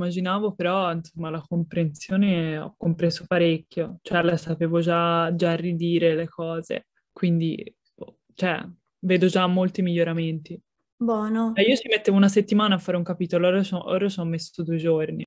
immaginavo, però insomma la comprensione ho compreso parecchio, cioè la sapevo già, già ridire le cose, quindi boh, cioè, vedo già molti miglioramenti. Buono. Cioè, io ci mettevo una settimana a fare un capitolo, ora ci ho messo due giorni.